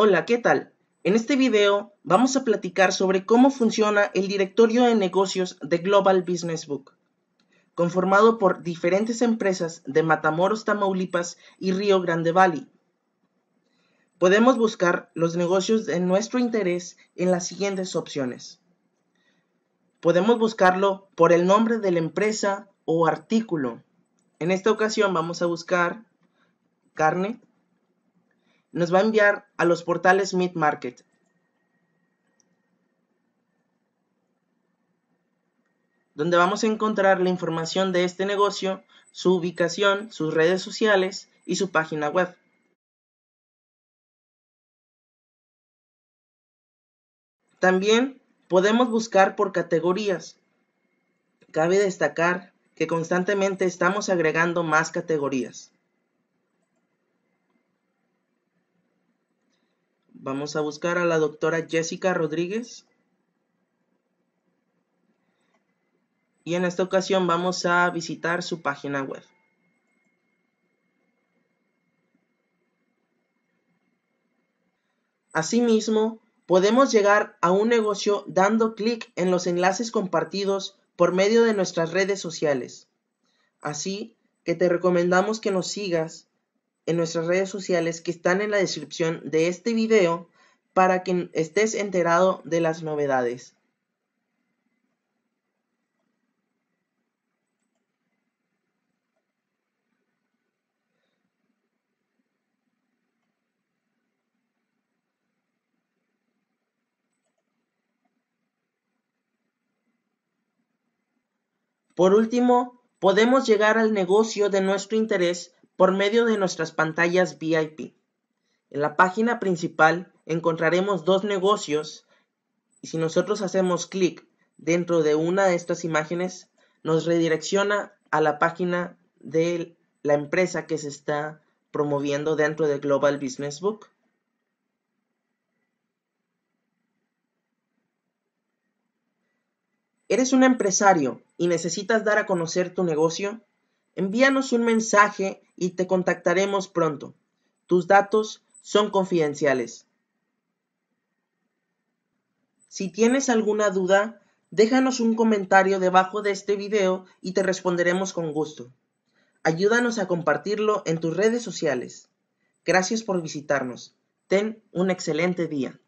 Hola, ¿qué tal? En este video vamos a platicar sobre cómo funciona el directorio de negocios de Global Business Book, conformado por diferentes empresas de Matamoros, Tamaulipas y Río Grande Valley. Podemos buscar los negocios de nuestro interés en las siguientes opciones. Podemos buscarlo por el nombre de la empresa o artículo. En esta ocasión vamos a buscar carne, nos va a enviar a los portales Mid Market. donde vamos a encontrar la información de este negocio, su ubicación, sus redes sociales y su página web. También podemos buscar por categorías. Cabe destacar que constantemente estamos agregando más categorías. Vamos a buscar a la doctora Jessica Rodríguez. Y en esta ocasión vamos a visitar su página web. Asimismo, podemos llegar a un negocio dando clic en los enlaces compartidos por medio de nuestras redes sociales. Así que te recomendamos que nos sigas en nuestras redes sociales que están en la descripción de este video para que estés enterado de las novedades. Por último, podemos llegar al negocio de nuestro interés por medio de nuestras pantallas VIP. En la página principal encontraremos dos negocios y si nosotros hacemos clic dentro de una de estas imágenes, nos redirecciona a la página de la empresa que se está promoviendo dentro de Global Business Book. ¿Eres un empresario y necesitas dar a conocer tu negocio? Envíanos un mensaje y te contactaremos pronto. Tus datos son confidenciales. Si tienes alguna duda, déjanos un comentario debajo de este video y te responderemos con gusto. Ayúdanos a compartirlo en tus redes sociales. Gracias por visitarnos. Ten un excelente día.